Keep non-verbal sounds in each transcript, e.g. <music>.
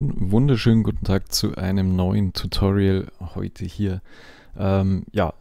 Wunderschönen guten Tag zu einem neuen Tutorial heute hier. Ähm, ja,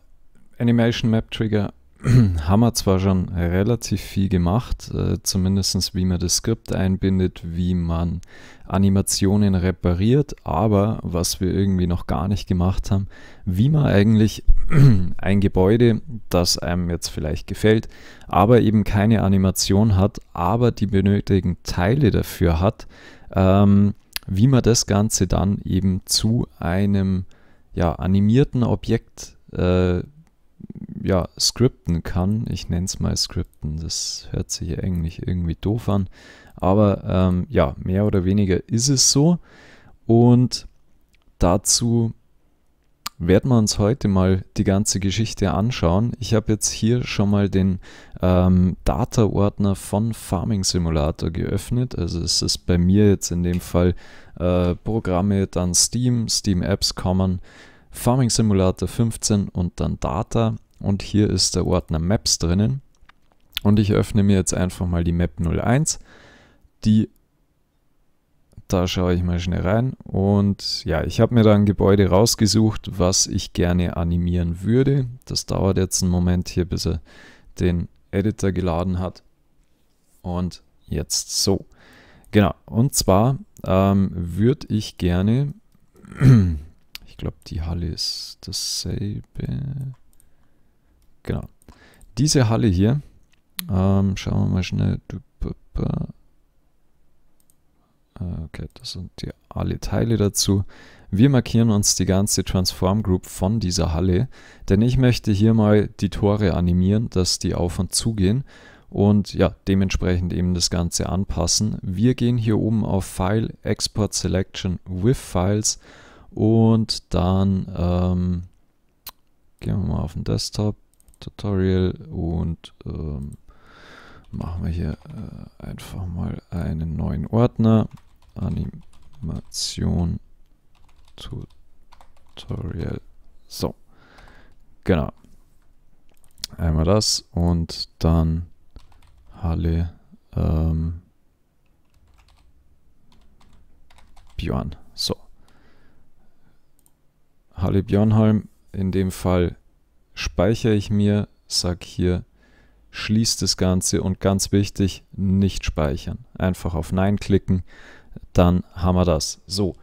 Animation Map Trigger <clears throat> haben wir zwar schon relativ viel gemacht, äh, zumindest wie man das Skript einbindet, wie man Animationen repariert, aber was wir irgendwie noch gar nicht gemacht haben, wie man eigentlich <clears throat> ein Gebäude, das einem jetzt vielleicht gefällt, aber eben keine Animation hat, aber die benötigten Teile dafür hat, ähm, wie man das Ganze dann eben zu einem ja, animierten Objekt äh, ja, scripten kann. Ich nenne es mal scripten, das hört sich eigentlich irgendwie doof an. Aber ähm, ja, mehr oder weniger ist es so. Und dazu werden wir uns heute mal die ganze Geschichte anschauen. Ich habe jetzt hier schon mal den ähm, Data-Ordner von Farming Simulator geöffnet. Also es ist bei mir jetzt in dem Fall äh, Programme, dann Steam, Steam Apps Common, Farming Simulator 15 und dann Data. Und hier ist der Ordner Maps drinnen. Und ich öffne mir jetzt einfach mal die Map 01. Die da schaue ich mal schnell rein. Und ja, ich habe mir da ein Gebäude rausgesucht, was ich gerne animieren würde. Das dauert jetzt einen Moment hier, bis er den Editor geladen hat. Und jetzt so. Genau, und zwar ähm, würde ich gerne, <clears throat> ich glaube die Halle ist dasselbe, genau, diese Halle hier, ähm, schauen wir mal schnell, äh, okay, das sind die, alle Teile dazu. Wir markieren uns die ganze Transform Group von dieser Halle, denn ich möchte hier mal die Tore animieren, dass die auf und zu gehen und ja, dementsprechend eben das Ganze anpassen. Wir gehen hier oben auf File, Export Selection with Files und dann ähm, gehen wir mal auf den Desktop, Tutorial und ähm, machen wir hier äh, einfach mal einen neuen Ordner. Animation Tutorial. So, genau. Einmal das und dann Halle ähm, Björn. So. Halle Björnholm, in dem Fall speichere ich mir, sag hier schließt das Ganze und ganz wichtig, nicht speichern. Einfach auf Nein klicken dann haben wir das. So,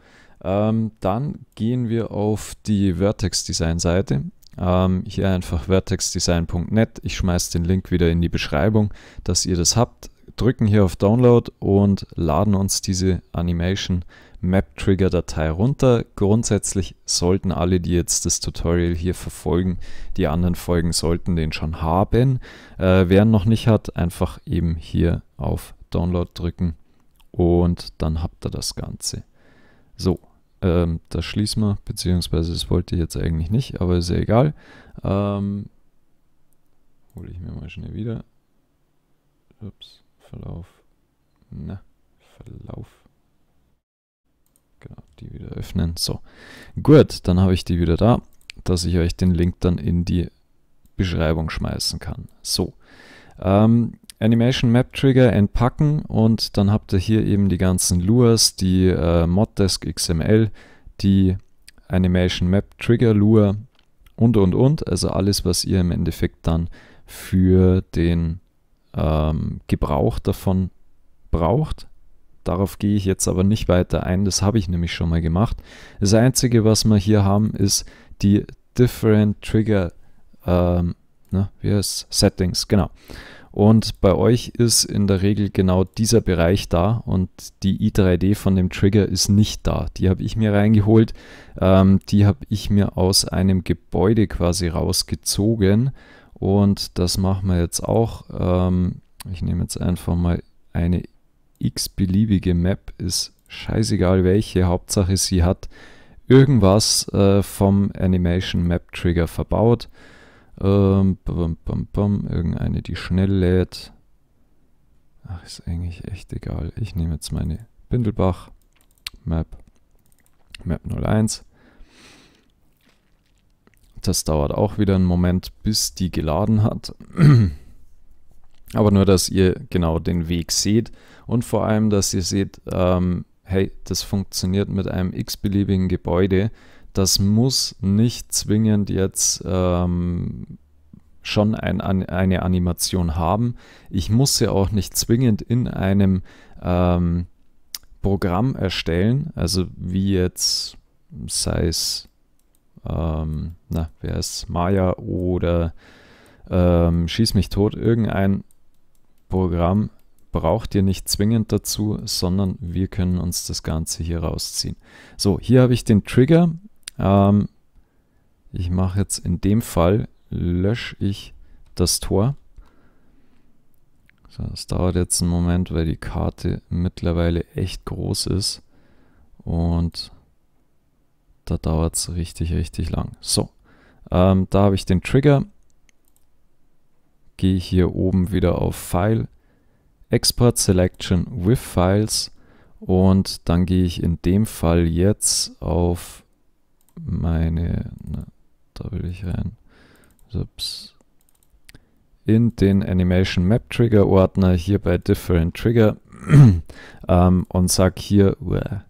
ähm, dann gehen wir auf die Vertex Design Seite. Ähm, hier einfach vertexdesign.net. Ich schmeiße den Link wieder in die Beschreibung, dass ihr das habt. Drücken hier auf Download und laden uns diese Animation Map Trigger Datei runter. Grundsätzlich sollten alle, die jetzt das Tutorial hier verfolgen, die anderen Folgen sollten den schon haben. Äh, wer noch nicht hat, einfach eben hier auf Download drücken und dann habt ihr das Ganze. So, ähm, das schließen wir, beziehungsweise das wollte ich jetzt eigentlich nicht, aber ist ja egal. Ähm, hole ich mir mal schnell wieder. Ups, Verlauf. Na, Verlauf. Genau, die wieder öffnen. So, gut, dann habe ich die wieder da, dass ich euch den Link dann in die Beschreibung schmeißen kann. So, ähm, Animation Map Trigger entpacken und dann habt ihr hier eben die ganzen Lures, die äh, Moddesk XML, die Animation Map Trigger Lure und und und. Also alles, was ihr im Endeffekt dann für den ähm, Gebrauch davon braucht. Darauf gehe ich jetzt aber nicht weiter ein, das habe ich nämlich schon mal gemacht. Das einzige, was wir hier haben, ist die Different Trigger ähm, ne, wie heißt Settings, genau. Und bei euch ist in der Regel genau dieser Bereich da und die i3D von dem Trigger ist nicht da. Die habe ich mir reingeholt. Ähm, die habe ich mir aus einem Gebäude quasi rausgezogen. Und das machen wir jetzt auch. Ähm, ich nehme jetzt einfach mal eine x-beliebige Map. Ist scheißegal welche. Hauptsache sie hat irgendwas äh, vom Animation Map Trigger verbaut. Ähm, bum, bum, bum, irgendeine, die schnell lädt. Ach, ist eigentlich echt egal. Ich nehme jetzt meine Bindelbach Map, Map 01. Das dauert auch wieder einen Moment, bis die geladen hat. <clears throat> Aber nur, dass ihr genau den Weg seht und vor allem, dass ihr seht, ähm, hey, das funktioniert mit einem x-beliebigen Gebäude das muss nicht zwingend jetzt ähm, schon ein, eine Animation haben. Ich muss sie auch nicht zwingend in einem ähm, Programm erstellen, also wie jetzt, sei es, ähm, na, wer ist Maya oder ähm, Schieß mich tot, irgendein Programm braucht ihr nicht zwingend dazu, sondern wir können uns das Ganze hier rausziehen. So, hier habe ich den Trigger. Ähm, ich mache jetzt in dem Fall, lösche ich das Tor. So, das dauert jetzt einen Moment, weil die Karte mittlerweile echt groß ist. Und da dauert es richtig, richtig lang. So, ähm, da habe ich den Trigger. Gehe hier oben wieder auf File, Export Selection with Files und dann gehe ich in dem Fall jetzt auf meine, na, da will ich rein, ups, in den Animation Map Trigger Ordner, hier bei Different Trigger <clears throat> ähm, und sag hier, uah,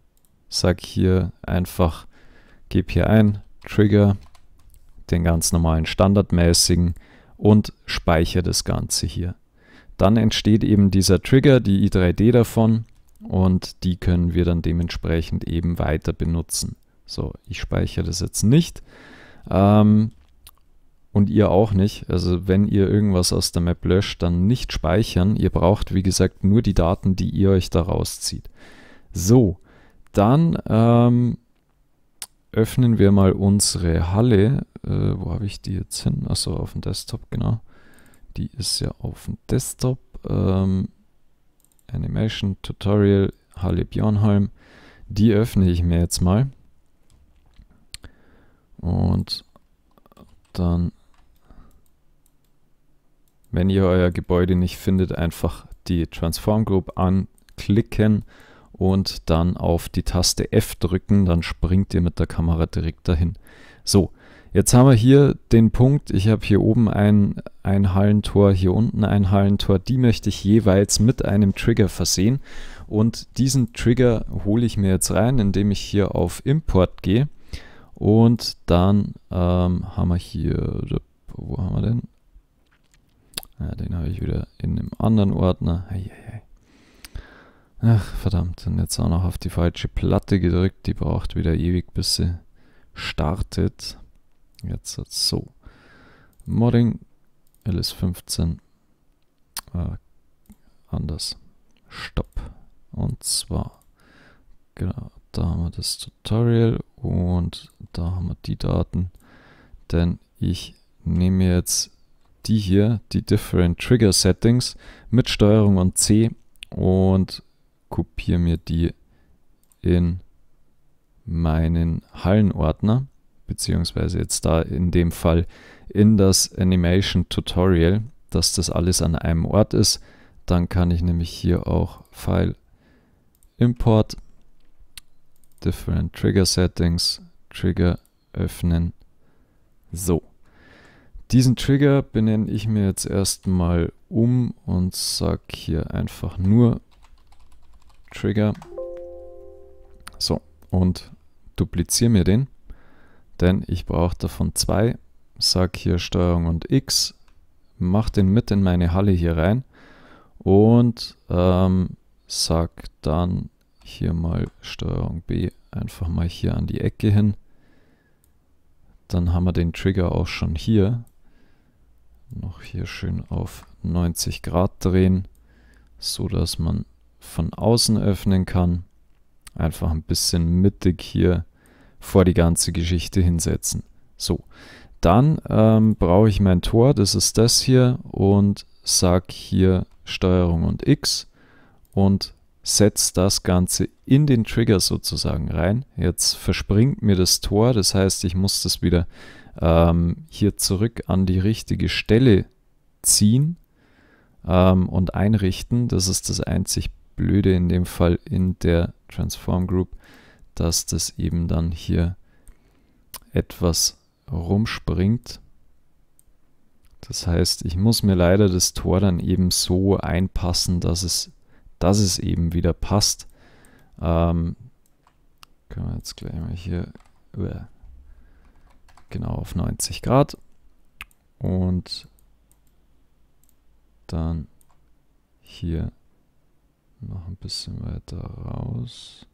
sag hier einfach, gebe hier ein, Trigger, den ganz normalen standardmäßigen und speichere das Ganze hier. Dann entsteht eben dieser Trigger, die i3D davon und die können wir dann dementsprechend eben weiter benutzen. So, ich speichere das jetzt nicht. Ähm, und ihr auch nicht. Also wenn ihr irgendwas aus der Map löscht, dann nicht speichern. Ihr braucht, wie gesagt, nur die Daten, die ihr euch da rauszieht. So, dann ähm, öffnen wir mal unsere Halle. Äh, wo habe ich die jetzt hin? Achso, auf dem Desktop, genau. Die ist ja auf dem Desktop. Ähm, Animation Tutorial Halle Björnholm. Die öffne ich mir jetzt mal. Und dann, wenn ihr euer Gebäude nicht findet, einfach die Transform Group anklicken und dann auf die Taste F drücken, dann springt ihr mit der Kamera direkt dahin. So, jetzt haben wir hier den Punkt, ich habe hier oben ein, ein Hallentor, hier unten ein Hallentor, die möchte ich jeweils mit einem Trigger versehen und diesen Trigger hole ich mir jetzt rein, indem ich hier auf Import gehe und dann ähm, haben wir hier, wo haben wir den? Ja, den habe ich wieder in einem anderen Ordner. Hey, hey, hey. Ach, verdammt, und jetzt auch noch auf die falsche Platte gedrückt. Die braucht wieder ewig, bis sie startet. Jetzt so. Modding LS15. Äh, ah, anders. Stopp. Und zwar, genau, da haben wir das Tutorial und da haben wir die Daten, denn ich nehme jetzt die hier, die Different Trigger Settings mit Steuerung und C und kopiere mir die in meinen Hallenordner, beziehungsweise jetzt da in dem Fall in das Animation Tutorial, dass das alles an einem Ort ist. Dann kann ich nämlich hier auch File Import Different Trigger Settings, Trigger öffnen. So. Diesen Trigger benenne ich mir jetzt erstmal um und sage hier einfach nur Trigger. So, und dupliziere mir den, denn ich brauche davon zwei. Sage hier Steuerung und X, mache den mit in meine Halle hier rein und ähm, sag dann hier mal Steuerung B einfach mal hier an die Ecke hin. Dann haben wir den Trigger auch schon hier. Noch hier schön auf 90 Grad drehen, so dass man von außen öffnen kann. Einfach ein bisschen mittig hier vor die ganze Geschichte hinsetzen. So, dann ähm, brauche ich mein Tor, das ist das hier und sage hier Steuerung und X und setzt das Ganze in den Trigger sozusagen rein. Jetzt verspringt mir das Tor, das heißt, ich muss das wieder ähm, hier zurück an die richtige Stelle ziehen ähm, und einrichten. Das ist das einzig Blöde in dem Fall in der Transform Group, dass das eben dann hier etwas rumspringt. Das heißt, ich muss mir leider das Tor dann eben so einpassen, dass es dass es eben wieder passt. Ähm, können wir jetzt gleich mal hier äh, genau auf 90 Grad und dann hier noch ein bisschen weiter raus.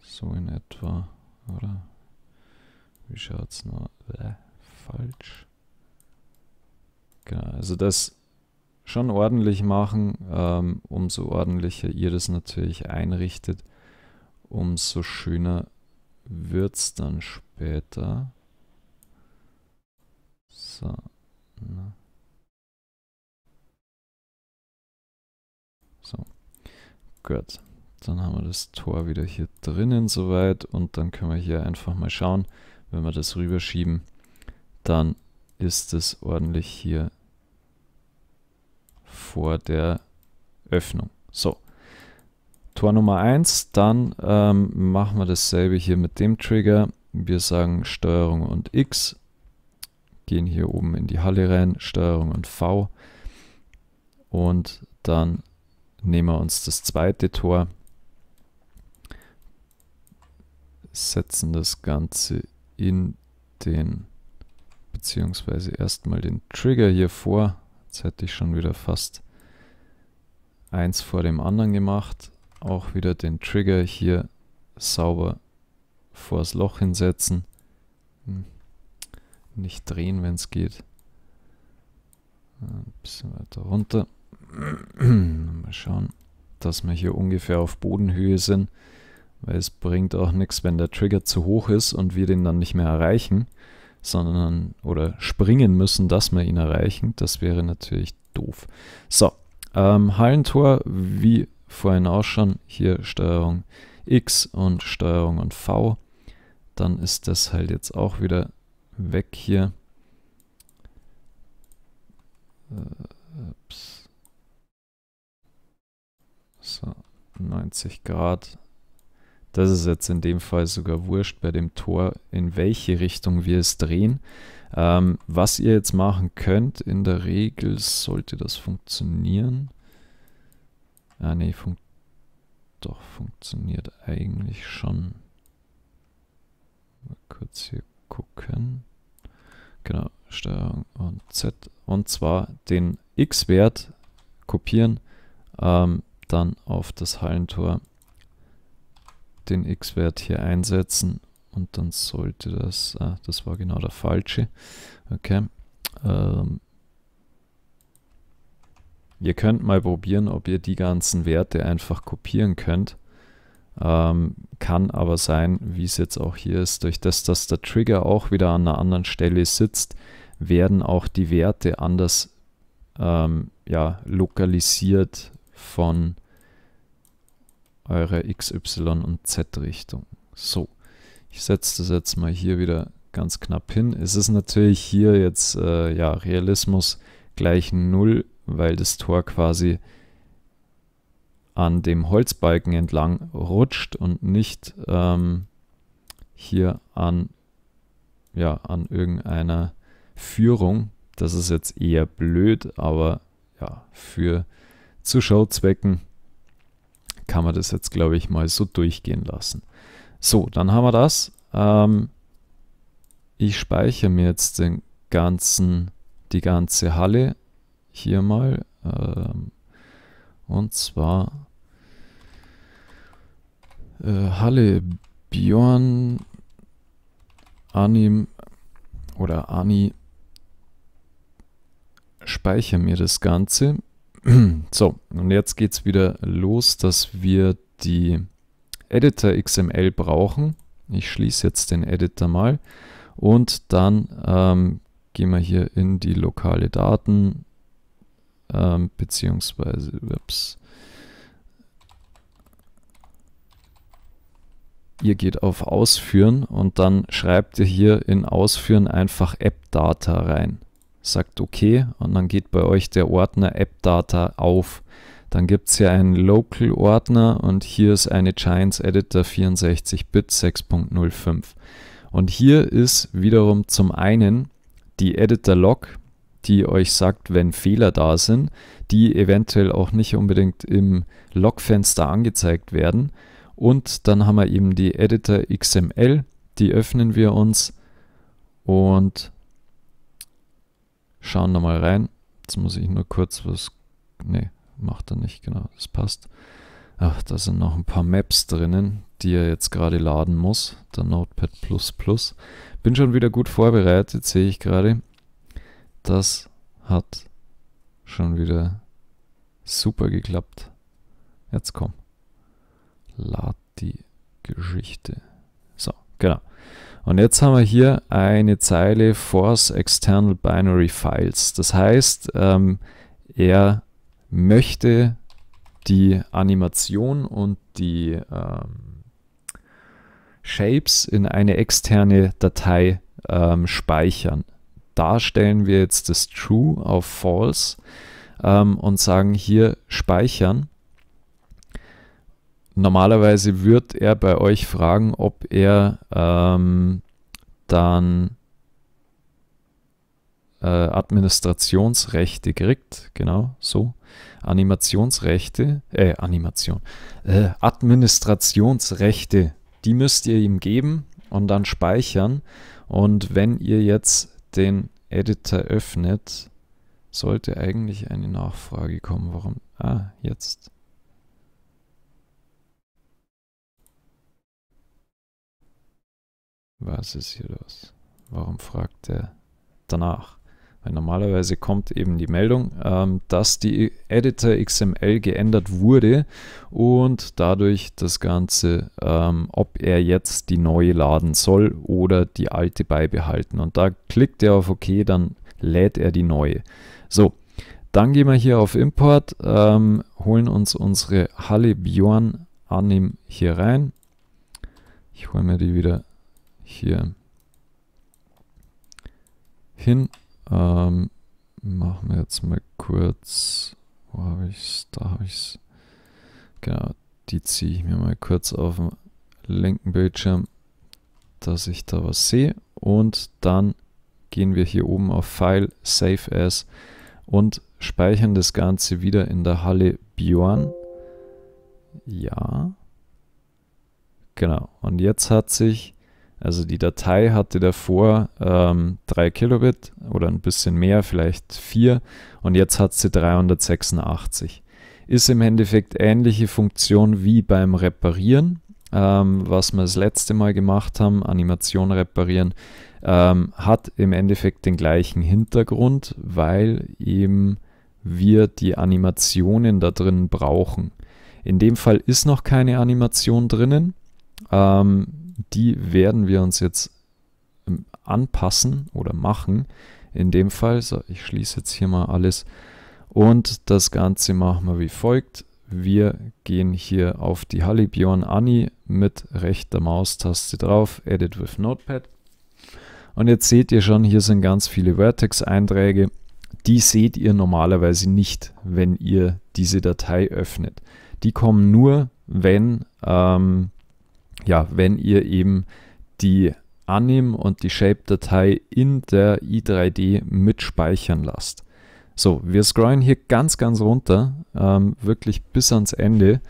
So in etwa, oder? Wie schaut es noch? Äh, falsch. Genau, also das schon ordentlich machen, ähm, umso ordentlicher ihr das natürlich einrichtet, umso schöner wird es dann später. So. Ne? So. Gut. Dann haben wir das Tor wieder hier drinnen soweit und dann können wir hier einfach mal schauen, wenn wir das rüberschieben, dann ist es ordentlich hier vor der Öffnung. So, Tor Nummer 1, dann ähm, machen wir dasselbe hier mit dem Trigger. Wir sagen Steuerung und X, gehen hier oben in die Halle rein, Steuerung und V und dann nehmen wir uns das zweite Tor, setzen das Ganze in den, beziehungsweise erstmal den Trigger hier vor, Jetzt hätte ich schon wieder fast eins vor dem anderen gemacht. Auch wieder den Trigger hier sauber vors Loch hinsetzen. Hm. Nicht drehen, wenn es geht. Ein äh, bisschen weiter runter. <clears throat> Mal schauen, dass wir hier ungefähr auf Bodenhöhe sind. Weil es bringt auch nichts, wenn der Trigger zu hoch ist und wir den dann nicht mehr erreichen sondern oder springen müssen, dass wir ihn erreichen. Das wäre natürlich doof. So, ähm, Hallentor, wie vorhin auch schon, hier Steuerung X und Steuerung und V. Dann ist das halt jetzt auch wieder weg hier. Äh, so, 90 Grad das ist jetzt in dem Fall sogar wurscht bei dem Tor, in welche Richtung wir es drehen. Ähm, was ihr jetzt machen könnt, in der Regel sollte das funktionieren. Ah ne, fun doch, funktioniert eigentlich schon. Mal kurz hier gucken. Genau, Steuerung und Z. Und zwar den X-Wert kopieren, ähm, dann auf das Hallentor den x-Wert hier einsetzen und dann sollte das, ah, das war genau der falsche, okay. Ähm, ihr könnt mal probieren, ob ihr die ganzen Werte einfach kopieren könnt. Ähm, kann aber sein, wie es jetzt auch hier ist, durch das, dass der Trigger auch wieder an einer anderen Stelle sitzt, werden auch die Werte anders ähm, ja, lokalisiert von eure XY und Z-Richtung. So, ich setze das jetzt mal hier wieder ganz knapp hin. Es ist natürlich hier jetzt, äh, ja, Realismus gleich 0, weil das Tor quasi an dem Holzbalken entlang rutscht und nicht ähm, hier an, ja, an irgendeiner Führung. Das ist jetzt eher blöd, aber ja, für Zuschauerzwecken kann man das jetzt, glaube ich, mal so durchgehen lassen. So, dann haben wir das. Ähm, ich speichere mir jetzt den ganzen, die ganze Halle hier mal. Ähm, und zwar äh, Halle Björn Anim oder Ani speichere mir das Ganze. <clears throat> So, und jetzt geht es wieder los, dass wir die Editor XML brauchen. Ich schließe jetzt den Editor mal und dann ähm, gehen wir hier in die lokale Daten ähm, beziehungsweise ups, ihr geht auf Ausführen und dann schreibt ihr hier in Ausführen einfach App-Data rein sagt okay und dann geht bei euch der Ordner AppData auf. Dann gibt es hier einen Local-Ordner und hier ist eine Giants Editor 64-Bit 6.05. Und hier ist wiederum zum einen die Editor-Log, die euch sagt, wenn Fehler da sind, die eventuell auch nicht unbedingt im Logfenster angezeigt werden. Und dann haben wir eben die Editor XML, die öffnen wir uns und schauen nochmal rein. Jetzt muss ich nur kurz was. Ne, macht er nicht, genau, das passt. Ach, da sind noch ein paar Maps drinnen, die er jetzt gerade laden muss. Der Notepad. Bin schon wieder gut vorbereitet, sehe ich gerade. Das hat schon wieder super geklappt. Jetzt komm. Lad die Geschichte. So, genau. Und jetzt haben wir hier eine Zeile Force External Binary Files. Das heißt, ähm, er möchte die Animation und die ähm, Shapes in eine externe Datei ähm, speichern. Da stellen wir jetzt das True auf False ähm, und sagen hier speichern normalerweise wird er bei euch fragen, ob er ähm, dann äh, Administrationsrechte kriegt, genau so. Animationsrechte, äh, Animation, äh, Administrationsrechte, die müsst ihr ihm geben und dann speichern. Und wenn ihr jetzt den Editor öffnet, sollte eigentlich eine Nachfrage kommen, warum, ah, jetzt. Was ist hier los? Warum fragt er danach? Weil normalerweise kommt eben die Meldung, ähm, dass die Editor XML geändert wurde und dadurch das Ganze, ähm, ob er jetzt die neue laden soll oder die alte beibehalten. Und da klickt er auf OK, dann lädt er die neue. So, dann gehen wir hier auf Import, ähm, holen uns unsere Halle Bjorn Anim hier rein. Ich hole mir die wieder hier hin. Ähm, machen wir jetzt mal kurz, wo habe ich es? Da habe ich es. Genau, die ziehe ich mir mal kurz auf den linken Bildschirm, dass ich da was sehe. Und dann gehen wir hier oben auf File, Save As und speichern das Ganze wieder in der Halle Bjorn. Ja. Genau. Und jetzt hat sich also die Datei hatte davor ähm, 3 Kilobit oder ein bisschen mehr, vielleicht 4 und jetzt hat sie 386. Ist im Endeffekt ähnliche Funktion wie beim Reparieren, ähm, was wir das letzte Mal gemacht haben, Animation reparieren, ähm, hat im Endeffekt den gleichen Hintergrund, weil eben wir die Animationen da drin brauchen. In dem Fall ist noch keine Animation drinnen. Ähm, die werden wir uns jetzt ähm, anpassen oder machen. In dem Fall, so, ich schließe jetzt hier mal alles. Und das Ganze machen wir wie folgt. Wir gehen hier auf die Hallibjorn Ani mit rechter Maustaste drauf, Edit with Notepad. Und jetzt seht ihr schon, hier sind ganz viele Vertex-Einträge. Die seht ihr normalerweise nicht, wenn ihr diese Datei öffnet. Die kommen nur, wenn ähm, ja, wenn ihr eben die Anim und die Shape-Datei in der i3D mitspeichern lasst. So, wir scrollen hier ganz, ganz runter, ähm, wirklich bis ans Ende,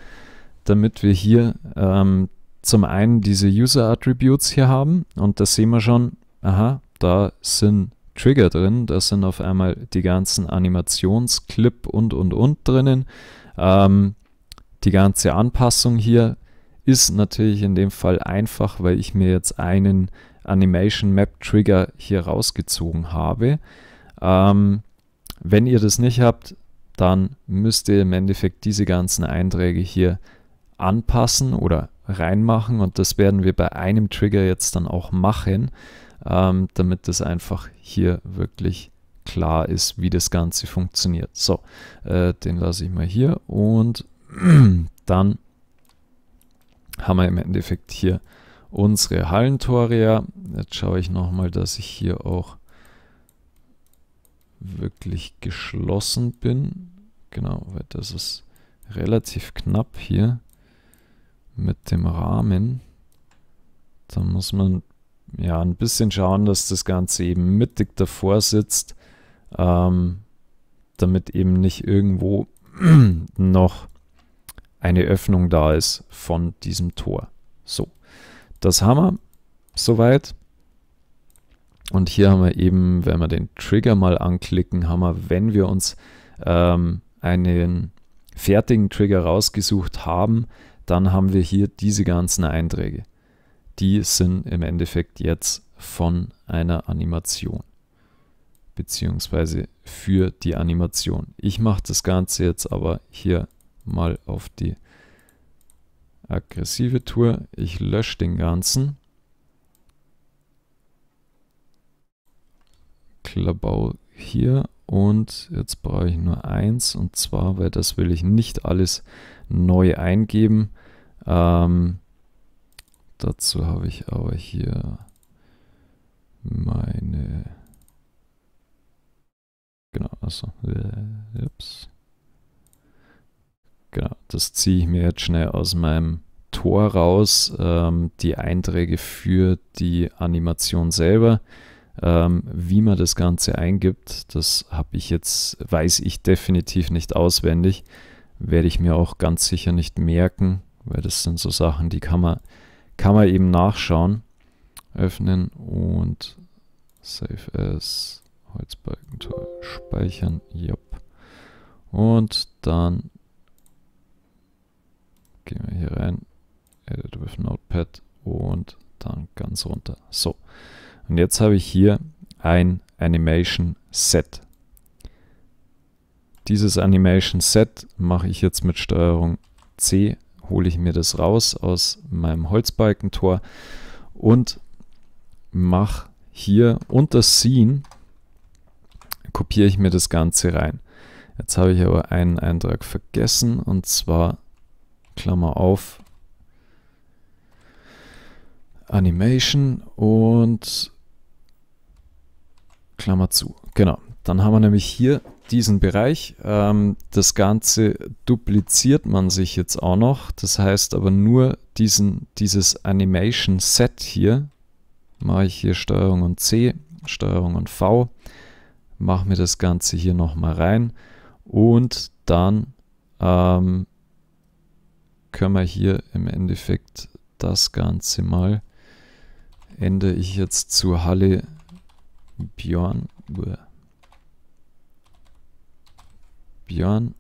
damit wir hier ähm, zum einen diese User Attributes hier haben und da sehen wir schon, aha, da sind Trigger drin, da sind auf einmal die ganzen Animationsclip und und und drinnen. Ähm, die ganze Anpassung hier ist natürlich in dem Fall einfach, weil ich mir jetzt einen Animation Map Trigger hier rausgezogen habe. Ähm, wenn ihr das nicht habt, dann müsst ihr im Endeffekt diese ganzen Einträge hier anpassen oder reinmachen und das werden wir bei einem Trigger jetzt dann auch machen, ähm, damit das einfach hier wirklich klar ist, wie das Ganze funktioniert. So, äh, den lasse ich mal hier und <clears throat> dann haben wir im Endeffekt hier unsere Hallentore ja. Jetzt schaue ich nochmal, dass ich hier auch wirklich geschlossen bin. Genau, weil das ist relativ knapp hier mit dem Rahmen. Da muss man ja ein bisschen schauen, dass das Ganze eben mittig davor sitzt, ähm, damit eben nicht irgendwo <clears throat> noch eine Öffnung da ist von diesem Tor. So, das haben wir soweit. Und hier haben wir eben, wenn wir den Trigger mal anklicken, haben wir, wenn wir uns ähm, einen fertigen Trigger rausgesucht haben, dann haben wir hier diese ganzen Einträge. Die sind im Endeffekt jetzt von einer Animation beziehungsweise für die Animation. Ich mache das Ganze jetzt aber hier mal auf die aggressive Tour. Ich lösche den ganzen. Klabau hier und jetzt brauche ich nur eins und zwar, weil das will ich nicht alles neu eingeben. Ähm, dazu habe ich aber hier meine genau, also, äh, ups. Genau, das ziehe ich mir jetzt schnell aus meinem Tor raus, ähm, die Einträge für die Animation selber. Ähm, wie man das Ganze eingibt, das habe ich jetzt, weiß ich definitiv nicht auswendig. Werde ich mir auch ganz sicher nicht merken, weil das sind so Sachen, die kann man, kann man eben nachschauen. Öffnen und Save as Holzbalkentor speichern. Jupp. Und dann Gehen wir hier rein, Edit with Notepad und dann ganz runter. So, und jetzt habe ich hier ein Animation Set. Dieses Animation Set mache ich jetzt mit Steuerung C, hole ich mir das raus aus meinem Holzbalkentor und mache hier unter Scene, kopiere ich mir das Ganze rein. Jetzt habe ich aber einen Eintrag vergessen und zwar Klammer auf, Animation und Klammer zu. Genau, dann haben wir nämlich hier diesen Bereich. Ähm, das Ganze dupliziert man sich jetzt auch noch. Das heißt aber nur diesen, dieses Animation Set hier. Mache ich hier Steuerung und C, Steuerung und V. Mache mir das Ganze hier nochmal rein. Und dann ähm, können wir hier im Endeffekt das Ganze mal ändere ich jetzt zu Halle Björn. Björn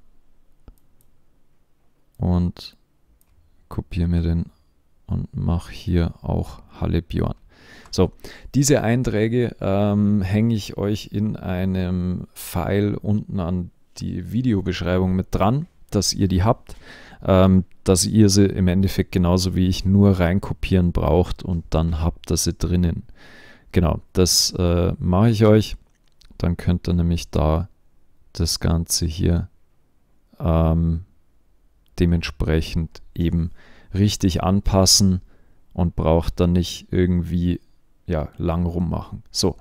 und kopiere mir den und mache hier auch Halle Björn. So, diese Einträge ähm, hänge ich euch in einem File unten an die Videobeschreibung mit dran, dass ihr die habt. Ähm, dass ihr sie im Endeffekt genauso wie ich nur reinkopieren braucht und dann habt ihr sie drinnen. Genau, das äh, mache ich euch. Dann könnt ihr nämlich da das Ganze hier ähm, dementsprechend eben richtig anpassen und braucht dann nicht irgendwie ja, lang rummachen. So,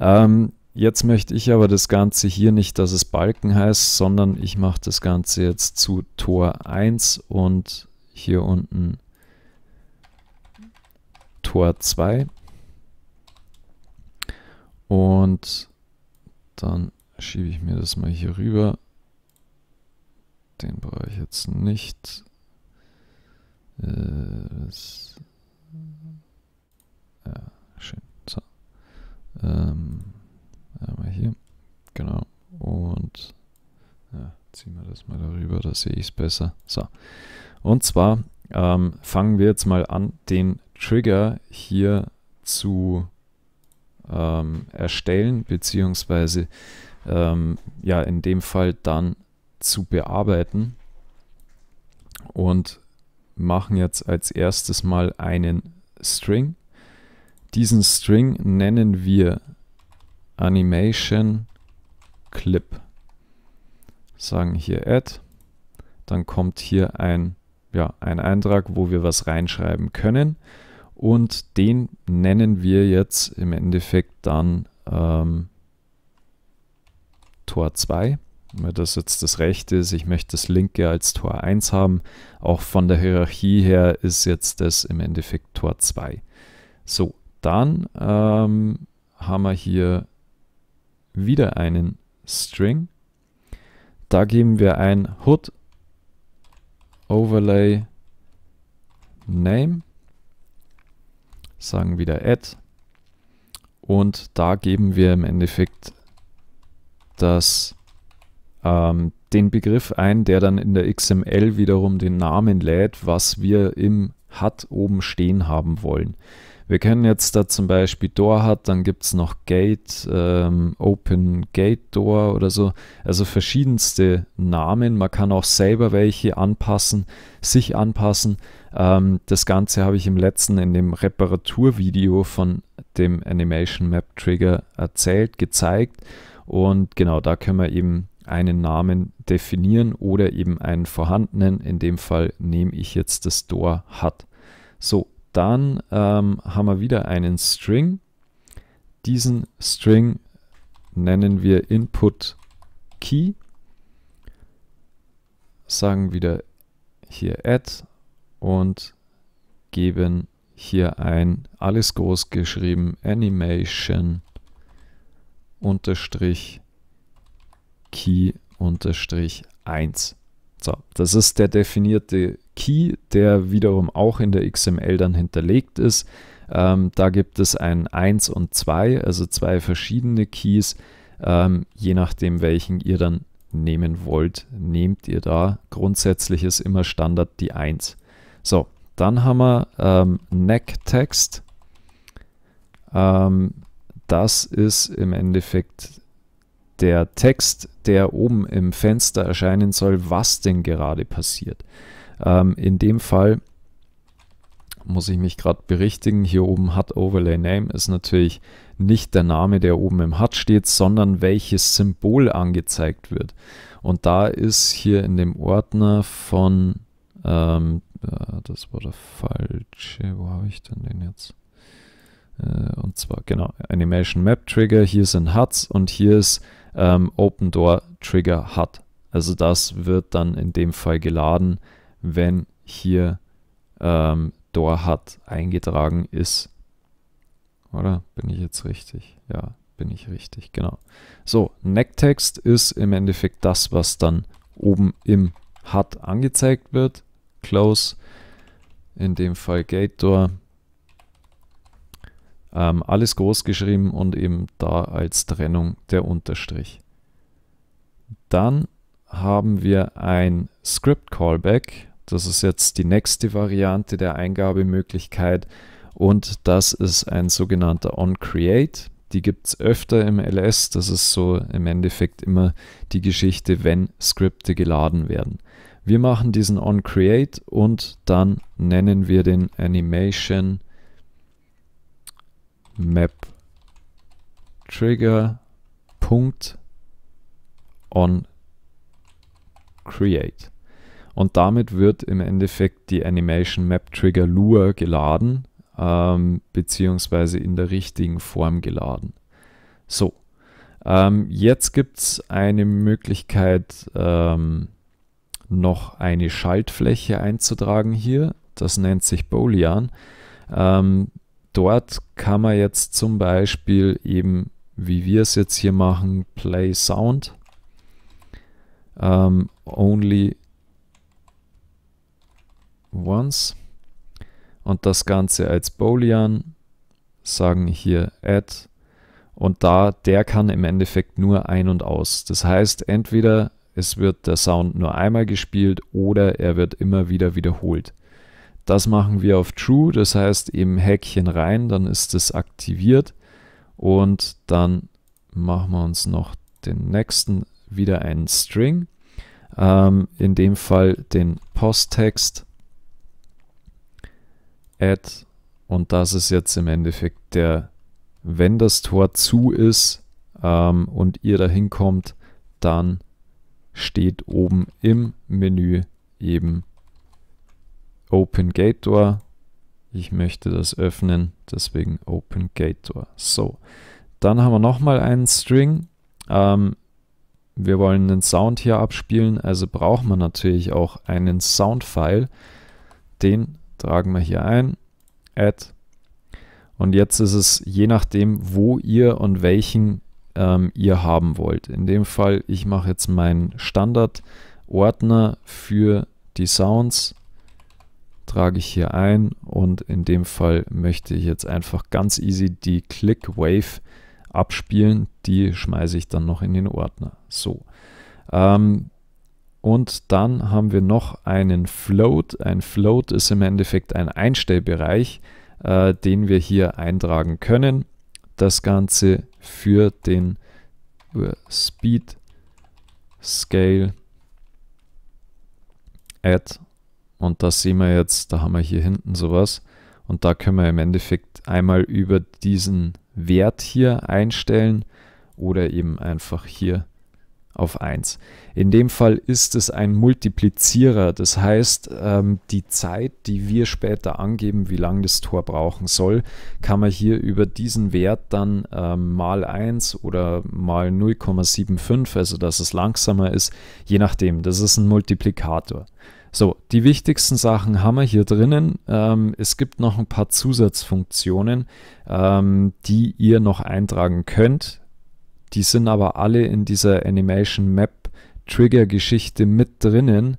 ähm, Jetzt möchte ich aber das Ganze hier nicht, dass es Balken heißt, sondern ich mache das Ganze jetzt zu Tor 1 und hier unten Tor 2. Und dann schiebe ich mir das mal hier rüber. Den brauche ich jetzt nicht. Äh, das, ja, schön. So. Ähm. Einmal äh, hier. Genau. Und ja, ziehen wir das mal darüber, da sehe ich es besser. So. Und zwar ähm, fangen wir jetzt mal an, den Trigger hier zu ähm, erstellen, beziehungsweise ähm, ja in dem Fall dann zu bearbeiten und machen jetzt als erstes mal einen String. Diesen String nennen wir Animation Clip. Sagen hier Add. Dann kommt hier ein, ja, ein Eintrag, wo wir was reinschreiben können. Und den nennen wir jetzt im Endeffekt dann ähm, Tor 2 weil das jetzt das rechte ist, ich möchte das linke als Tor 1 haben. Auch von der Hierarchie her ist jetzt das im Endeffekt Tor 2. So, dann ähm, haben wir hier wieder einen String. Da geben wir ein Hood Overlay Name, sagen wieder Add und da geben wir im Endeffekt das, ähm, den Begriff ein, der dann in der XML wiederum den Namen lädt, was wir im HUD oben stehen haben wollen. Wir können jetzt da zum Beispiel Door hat, dann gibt es noch Gate, ähm, Open Gate Door oder so. Also verschiedenste Namen. Man kann auch selber welche anpassen, sich anpassen. Ähm, das Ganze habe ich im letzten in dem Reparaturvideo von dem Animation Map Trigger erzählt, gezeigt. Und genau, da können wir eben einen Namen definieren oder eben einen vorhandenen. In dem Fall nehme ich jetzt das Door hat. So, dann ähm, haben wir wieder einen String. Diesen String nennen wir Input Key. Sagen wieder hier add und geben hier ein, alles groß geschrieben, Animation unterstrich Key unterstrich 1. So, das ist der definierte Key, der wiederum auch in der XML dann hinterlegt ist. Ähm, da gibt es ein 1 und 2, also zwei verschiedene Keys. Ähm, je nachdem, welchen ihr dann nehmen wollt, nehmt ihr da. Grundsätzlich ist immer Standard die 1. So, dann haben wir ähm, Neck-Text. Ähm, das ist im Endeffekt der Text, der oben im Fenster erscheinen soll, was denn gerade passiert. Ähm, in dem Fall muss ich mich gerade berichtigen, hier oben hat Overlay Name ist natürlich nicht der Name, der oben im HUD steht, sondern welches Symbol angezeigt wird. Und da ist hier in dem Ordner von, ähm, äh, das war der falsche, wo habe ich denn den jetzt? Äh, und zwar genau Animation Map Trigger, hier sind HUDs und hier ist ähm, Open Door Trigger hat. Also das wird dann in dem Fall geladen, wenn hier ähm, Door hat eingetragen ist. Oder bin ich jetzt richtig? Ja, bin ich richtig, genau. So, Necktext ist im Endeffekt das, was dann oben im HUD angezeigt wird. Close, in dem Fall Gate Door. Ähm, alles groß geschrieben und eben da als Trennung der Unterstrich. Dann haben wir ein Script Callback. Das ist jetzt die nächste Variante der Eingabemöglichkeit und das ist ein sogenannter OnCreate. Die gibt es öfter im LS. Das ist so im Endeffekt immer die Geschichte, wenn Skripte geladen werden. Wir machen diesen onCreate und dann nennen wir den Animation map trigger Punkt on create. Und damit wird im Endeffekt die Animation Map Trigger Lure geladen, ähm, beziehungsweise in der richtigen Form geladen. So, ähm, jetzt gibt es eine Möglichkeit, ähm, noch eine Schaltfläche einzutragen hier. Das nennt sich Boolean. Ähm, dort kann man jetzt zum Beispiel eben, wie wir es jetzt hier machen, Play Sound um, ähm, only once und das Ganze als Boolean sagen hier add und da der kann im Endeffekt nur ein und aus. Das heißt, entweder es wird der Sound nur einmal gespielt oder er wird immer wieder wiederholt. Das machen wir auf True, das heißt eben Häkchen rein, dann ist es aktiviert und dann machen wir uns noch den nächsten wieder einen String, ähm, in dem Fall den Posttext add und das ist jetzt im Endeffekt der, wenn das Tor zu ist ähm, und ihr dahin kommt, dann steht oben im Menü eben Open Gate Door. Ich möchte das öffnen, deswegen Open Gate Door. So, dann haben wir nochmal einen String. Ähm, wir wollen den Sound hier abspielen, also braucht man natürlich auch einen Sound-File. Den tragen wir hier ein. Add. Und jetzt ist es je nachdem, wo ihr und welchen ähm, ihr haben wollt. In dem Fall, ich mache jetzt meinen Standard-Ordner für die Sounds trage ich hier ein und in dem Fall möchte ich jetzt einfach ganz easy die Click Wave abspielen. Die schmeiße ich dann noch in den Ordner. So. Ähm, und dann haben wir noch einen Float. Ein Float ist im Endeffekt ein Einstellbereich, äh, den wir hier eintragen können. Das Ganze für den äh, Speed Scale at und da sehen wir jetzt, da haben wir hier hinten sowas. Und da können wir im Endeffekt einmal über diesen Wert hier einstellen oder eben einfach hier auf 1. In dem Fall ist es ein Multiplizierer, das heißt, ähm, die Zeit, die wir später angeben, wie lang das Tor brauchen soll, kann man hier über diesen Wert dann ähm, mal 1 oder mal 0,75, also dass es langsamer ist, je nachdem. Das ist ein Multiplikator. So, die wichtigsten Sachen haben wir hier drinnen. Ähm, es gibt noch ein paar Zusatzfunktionen, ähm, die ihr noch eintragen könnt. Die sind aber alle in dieser Animation Map Trigger Geschichte mit drinnen.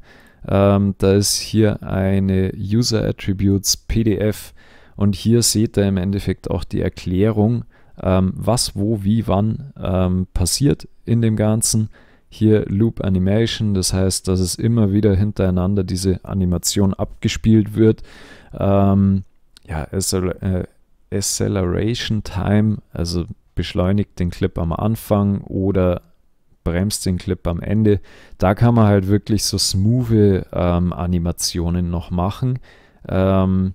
Ähm, da ist hier eine User Attributes PDF und hier seht ihr im Endeffekt auch die Erklärung, ähm, was, wo, wie, wann ähm, passiert in dem Ganzen hier Loop Animation, das heißt, dass es immer wieder hintereinander diese Animation abgespielt wird. Ähm, ja, äh, Acceleration Time, also beschleunigt den Clip am Anfang oder bremst den Clip am Ende. Da kann man halt wirklich so smooth ähm, Animationen noch machen, ähm,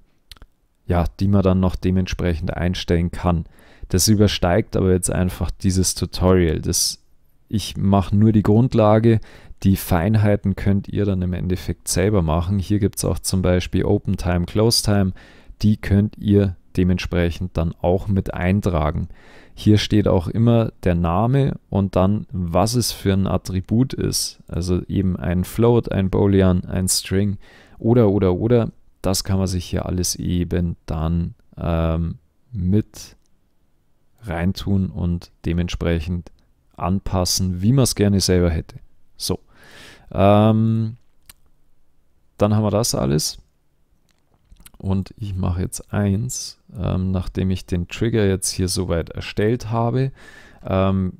ja, die man dann noch dementsprechend einstellen kann. Das übersteigt aber jetzt einfach dieses Tutorial. Das ich mache nur die Grundlage. Die Feinheiten könnt ihr dann im Endeffekt selber machen. Hier gibt es auch zum Beispiel Open Time, Close Time. Die könnt ihr dementsprechend dann auch mit eintragen. Hier steht auch immer der Name und dann, was es für ein Attribut ist. Also eben ein Float, ein Boolean, ein String oder, oder, oder. Das kann man sich hier alles eben dann ähm, mit reintun und dementsprechend anpassen, wie man es gerne selber hätte. So. Ähm, dann haben wir das alles. Und ich mache jetzt eins, ähm, nachdem ich den Trigger jetzt hier soweit erstellt habe, ähm,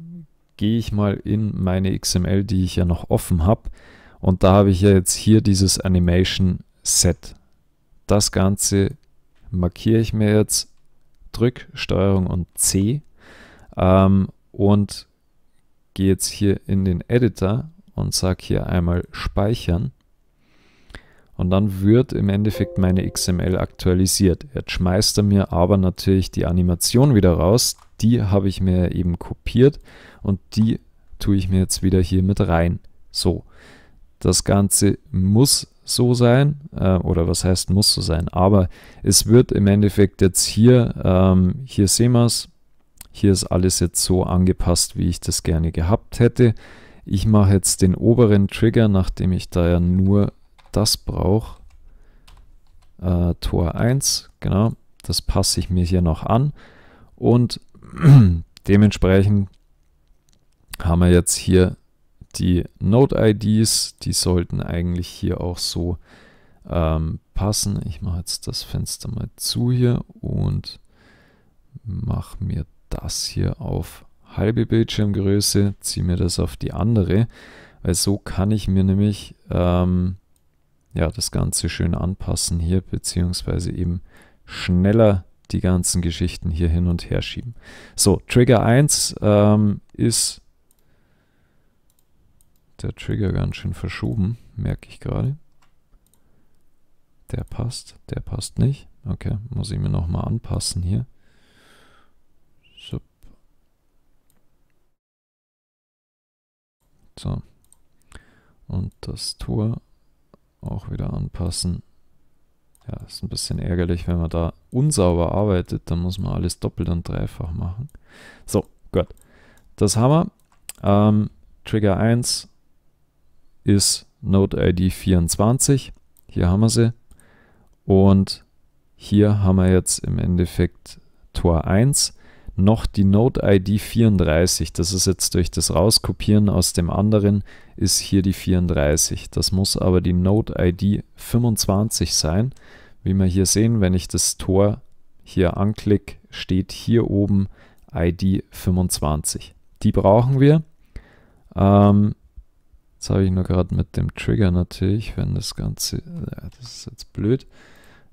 gehe ich mal in meine XML, die ich ja noch offen habe. Und da habe ich ja jetzt hier dieses Animation Set. Das Ganze markiere ich mir jetzt, drück Steuerung und C ähm, und gehe jetzt hier in den Editor und sage hier einmal speichern. Und dann wird im Endeffekt meine XML aktualisiert. Jetzt schmeißt er mir aber natürlich die Animation wieder raus. Die habe ich mir eben kopiert und die tue ich mir jetzt wieder hier mit rein. So, das Ganze muss so sein, äh, oder was heißt muss so sein, aber es wird im Endeffekt jetzt hier, ähm, hier sehen wir es, hier ist alles jetzt so angepasst, wie ich das gerne gehabt hätte. Ich mache jetzt den oberen Trigger, nachdem ich da ja nur das brauche. Äh, Tor 1, genau. Das passe ich mir hier noch an. Und <clears throat> dementsprechend haben wir jetzt hier die Node-IDs. Die sollten eigentlich hier auch so ähm, passen. Ich mache jetzt das Fenster mal zu hier und mache mir das das hier auf halbe Bildschirmgröße, ziehe mir das auf die andere, weil so kann ich mir nämlich ähm, ja, das Ganze schön anpassen hier, beziehungsweise eben schneller die ganzen Geschichten hier hin und her schieben. So, Trigger 1 ähm, ist der Trigger ganz schön verschoben, merke ich gerade. Der passt, der passt nicht. Okay, muss ich mir nochmal anpassen hier. So. Und das Tor auch wieder anpassen. Ja, ist ein bisschen ärgerlich, wenn man da unsauber arbeitet, dann muss man alles doppelt und dreifach machen. So, gut. Das haben wir. Ähm, Trigger 1 ist Node ID 24. Hier haben wir sie. Und hier haben wir jetzt im Endeffekt Tor 1 noch die Node-ID 34. Das ist jetzt durch das Rauskopieren aus dem anderen, ist hier die 34. Das muss aber die Node-ID 25 sein. Wie wir hier sehen, wenn ich das Tor hier anklicke, steht hier oben ID 25. Die brauchen wir. Ähm, jetzt habe ich nur gerade mit dem Trigger natürlich, wenn das Ganze, ja, das ist jetzt blöd.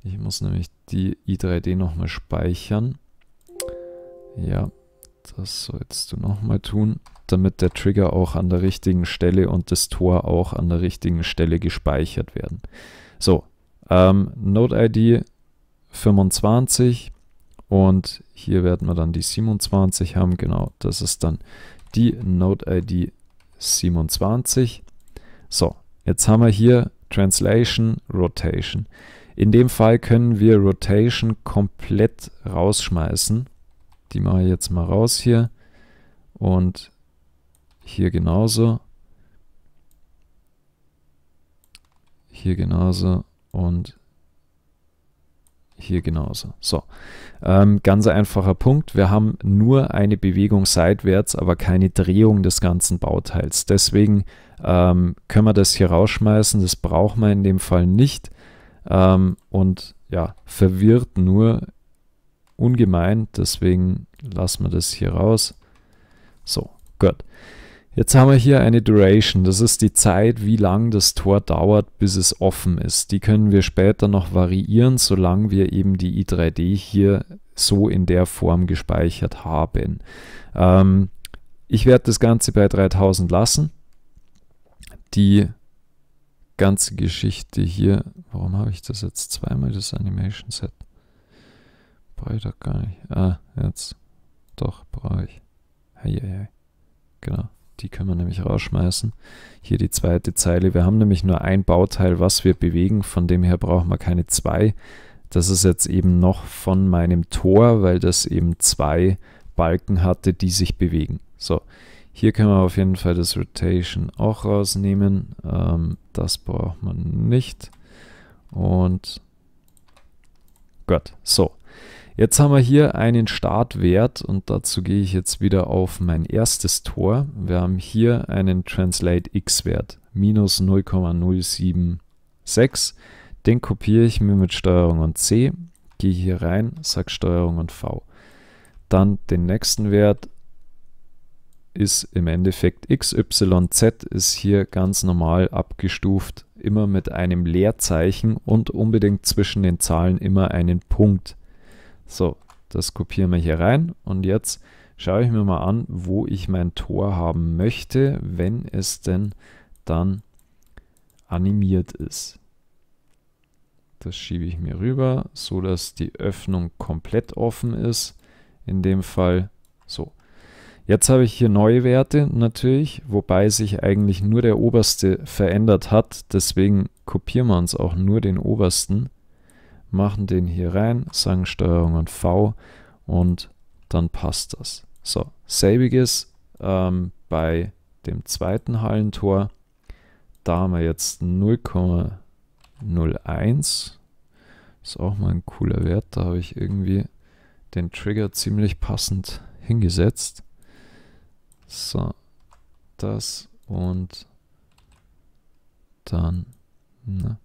Ich muss nämlich die i3D nochmal speichern. Ja, das sollst du nochmal tun, damit der Trigger auch an der richtigen Stelle und das Tor auch an der richtigen Stelle gespeichert werden. So, ähm, Node ID 25 und hier werden wir dann die 27 haben. Genau, das ist dann die Node ID 27. So, jetzt haben wir hier Translation, Rotation. In dem Fall können wir Rotation komplett rausschmeißen die mache ich jetzt mal raus hier. Und hier genauso. Hier genauso. Und hier genauso. So, ähm, ganz einfacher Punkt. Wir haben nur eine Bewegung seitwärts, aber keine Drehung des ganzen Bauteils. Deswegen ähm, können wir das hier rausschmeißen. Das braucht man in dem Fall nicht. Ähm, und ja, verwirrt nur ungemein, deswegen lassen wir das hier raus. So, gut. Jetzt haben wir hier eine Duration, das ist die Zeit, wie lang das Tor dauert, bis es offen ist. Die können wir später noch variieren, solange wir eben die i3D hier so in der Form gespeichert haben. Ähm, ich werde das Ganze bei 3000 lassen. Die ganze Geschichte hier, warum habe ich das jetzt zweimal, das Animation Set? Brauche ich doch gar nicht. Ah, jetzt. Doch, brauche ich. Heieiei. Hei. Genau. Die können wir nämlich rausschmeißen. Hier die zweite Zeile. Wir haben nämlich nur ein Bauteil, was wir bewegen. Von dem her brauchen wir keine zwei. Das ist jetzt eben noch von meinem Tor, weil das eben zwei Balken hatte, die sich bewegen. So, hier können wir auf jeden Fall das Rotation auch rausnehmen. Ähm, das braucht man nicht. Und gut, so. Jetzt haben wir hier einen Startwert und dazu gehe ich jetzt wieder auf mein erstes Tor. Wir haben hier einen Translate X Wert, minus 0,076. Den kopiere ich mir mit Steuerung und C, gehe hier rein, sage Steuerung und V. Dann den nächsten Wert ist im Endeffekt XYZ ist hier ganz normal abgestuft, immer mit einem Leerzeichen und unbedingt zwischen den Zahlen immer einen Punkt. So, das kopieren wir hier rein und jetzt schaue ich mir mal an, wo ich mein Tor haben möchte, wenn es denn dann animiert ist. Das schiebe ich mir rüber, so dass die Öffnung komplett offen ist. In dem Fall so. Jetzt habe ich hier neue Werte natürlich, wobei sich eigentlich nur der oberste verändert hat. Deswegen kopieren wir uns auch nur den obersten machen den hier rein, sagen Steuerung und V und dann passt das. So, selbiges ähm, bei dem zweiten Hallentor. Da haben wir jetzt 0,01. Ist auch mal ein cooler Wert. Da habe ich irgendwie den Trigger ziemlich passend hingesetzt. So, das und dann. Ne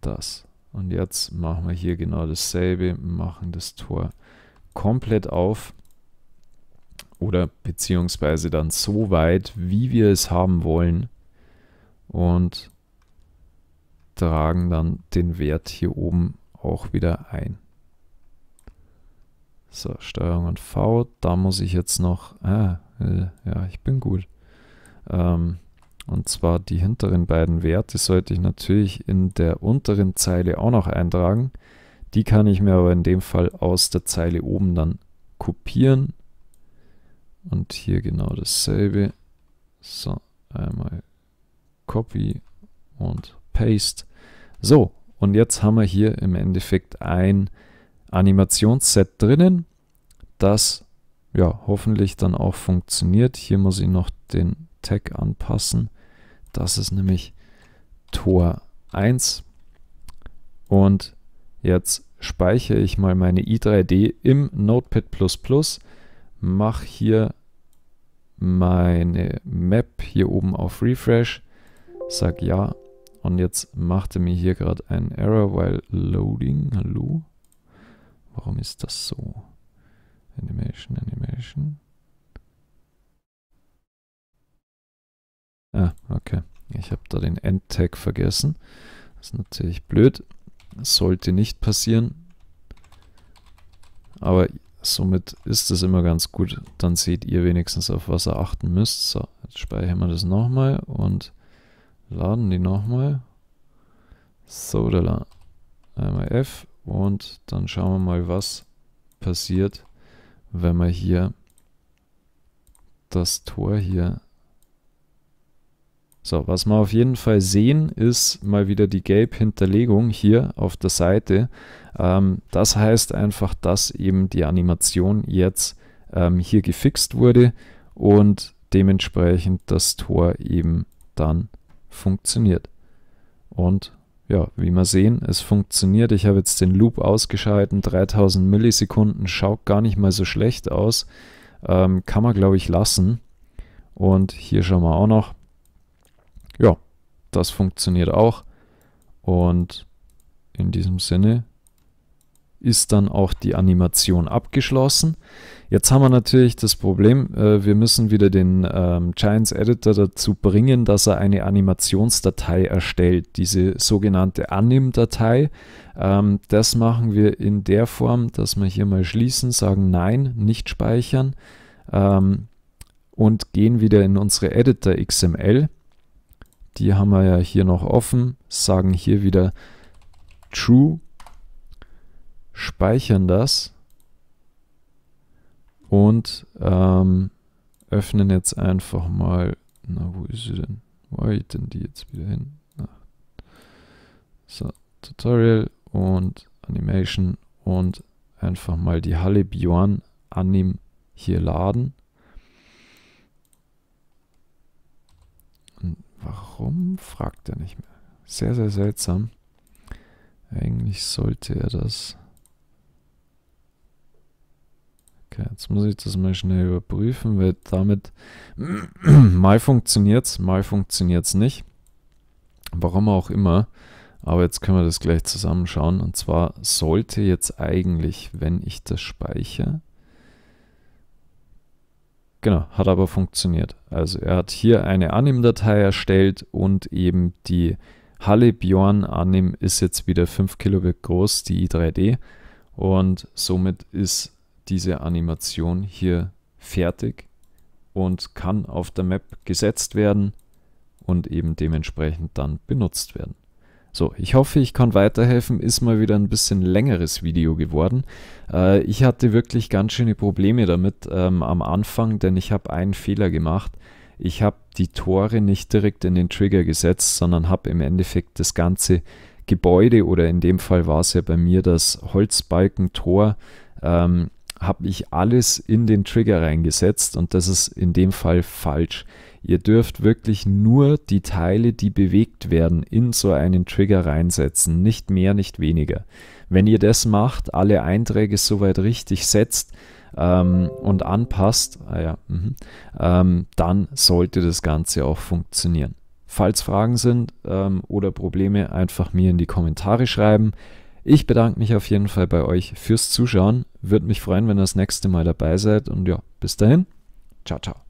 das. Und jetzt machen wir hier genau dasselbe, machen das Tor komplett auf oder beziehungsweise dann so weit, wie wir es haben wollen und tragen dann den Wert hier oben auch wieder ein. So, Steuerung und V, da muss ich jetzt noch, ah, äh, ja, ich bin gut. Ähm, und zwar die hinteren beiden Werte sollte ich natürlich in der unteren Zeile auch noch eintragen. Die kann ich mir aber in dem Fall aus der Zeile oben dann kopieren. Und hier genau dasselbe. So, einmal Copy und Paste. So, und jetzt haben wir hier im Endeffekt ein Animationsset drinnen, das ja hoffentlich dann auch funktioniert. Hier muss ich noch den Tag anpassen. Das ist nämlich Tor 1. Und jetzt speichere ich mal meine i3D im Notepad++, mache hier meine Map hier oben auf Refresh, sag ja und jetzt machte mir hier gerade ein Error, while Loading, hallo? Warum ist das so? Animation, Animation. Ah, okay. Ich habe da den End-Tag vergessen. Das ist natürlich blöd. Das sollte nicht passieren. Aber somit ist das immer ganz gut. Dann seht ihr wenigstens, auf was ihr achten müsst. So, jetzt speichern wir das nochmal und laden die nochmal. So, da lang. Einmal F und dann schauen wir mal, was passiert, wenn wir hier das Tor hier so, was wir auf jeden Fall sehen, ist mal wieder die Gelb-Hinterlegung hier auf der Seite. Ähm, das heißt einfach, dass eben die Animation jetzt ähm, hier gefixt wurde und dementsprechend das Tor eben dann funktioniert. Und ja, wie wir sehen, es funktioniert. Ich habe jetzt den Loop ausgeschalten. 3000 Millisekunden schaut gar nicht mal so schlecht aus. Ähm, kann man, glaube ich, lassen. Und hier schauen wir auch noch ja, das funktioniert auch. Und in diesem Sinne ist dann auch die Animation abgeschlossen. Jetzt haben wir natürlich das Problem, äh, wir müssen wieder den ähm, Giants Editor dazu bringen, dass er eine Animationsdatei erstellt, diese sogenannte Anim-Datei. Ähm, das machen wir in der Form, dass wir hier mal schließen, sagen Nein, nicht speichern ähm, und gehen wieder in unsere Editor XML. Die haben wir ja hier noch offen. Sagen hier wieder true. Speichern das. Und ähm, öffnen jetzt einfach mal. Na, wo ist sie denn? Wo geht denn die jetzt wieder hin? Na. So, Tutorial und Animation und einfach mal die Halle Bjorn annehmen, hier laden. Warum fragt er nicht mehr? Sehr, sehr seltsam. Eigentlich sollte er das. Okay, jetzt muss ich das mal schnell überprüfen, weil damit <clears throat> mal funktioniert mal funktioniert es nicht. Warum auch immer. Aber jetzt können wir das gleich zusammenschauen. Und zwar sollte jetzt eigentlich, wenn ich das speichere, Genau, hat aber funktioniert. Also er hat hier eine Anim-Datei erstellt und eben die Halle Bjorn Anim ist jetzt wieder 5 Kilobit groß, die i3D. Und somit ist diese Animation hier fertig und kann auf der Map gesetzt werden und eben dementsprechend dann benutzt werden. So, ich hoffe, ich kann weiterhelfen. Ist mal wieder ein bisschen längeres Video geworden. Äh, ich hatte wirklich ganz schöne Probleme damit ähm, am Anfang, denn ich habe einen Fehler gemacht. Ich habe die Tore nicht direkt in den Trigger gesetzt, sondern habe im Endeffekt das ganze Gebäude oder in dem Fall war es ja bei mir das Holzbalkentor, ähm, habe ich alles in den Trigger reingesetzt und das ist in dem Fall falsch. Ihr dürft wirklich nur die Teile, die bewegt werden, in so einen Trigger reinsetzen. Nicht mehr, nicht weniger. Wenn ihr das macht, alle Einträge soweit richtig setzt ähm, und anpasst, ah ja, mh, ähm, dann sollte das Ganze auch funktionieren. Falls Fragen sind ähm, oder Probleme, einfach mir in die Kommentare schreiben. Ich bedanke mich auf jeden Fall bei euch fürs Zuschauen. Würde mich freuen, wenn ihr das nächste Mal dabei seid. Und ja, bis dahin. Ciao, ciao.